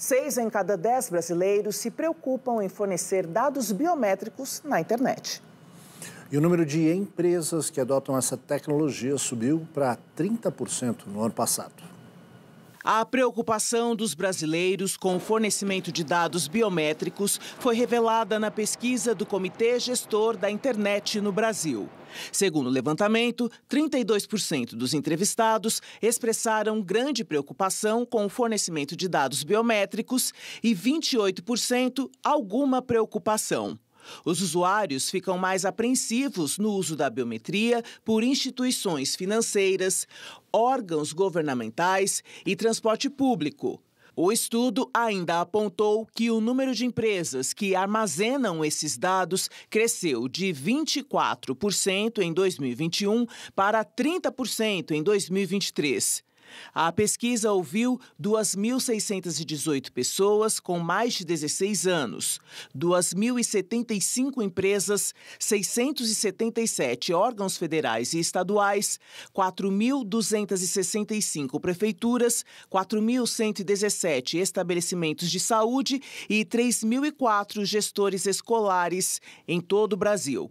Seis em cada dez brasileiros se preocupam em fornecer dados biométricos na internet. E o número de empresas que adotam essa tecnologia subiu para 30% no ano passado. A preocupação dos brasileiros com o fornecimento de dados biométricos foi revelada na pesquisa do Comitê Gestor da Internet no Brasil. Segundo o levantamento, 32% dos entrevistados expressaram grande preocupação com o fornecimento de dados biométricos e 28% alguma preocupação. Os usuários ficam mais apreensivos no uso da biometria por instituições financeiras, órgãos governamentais e transporte público. O estudo ainda apontou que o número de empresas que armazenam esses dados cresceu de 24% em 2021 para 30% em 2023. A pesquisa ouviu 2.618 pessoas com mais de 16 anos, 2.075 empresas, 677 órgãos federais e estaduais, 4.265 prefeituras, 4.117 estabelecimentos de saúde e 3.004 gestores escolares em todo o Brasil.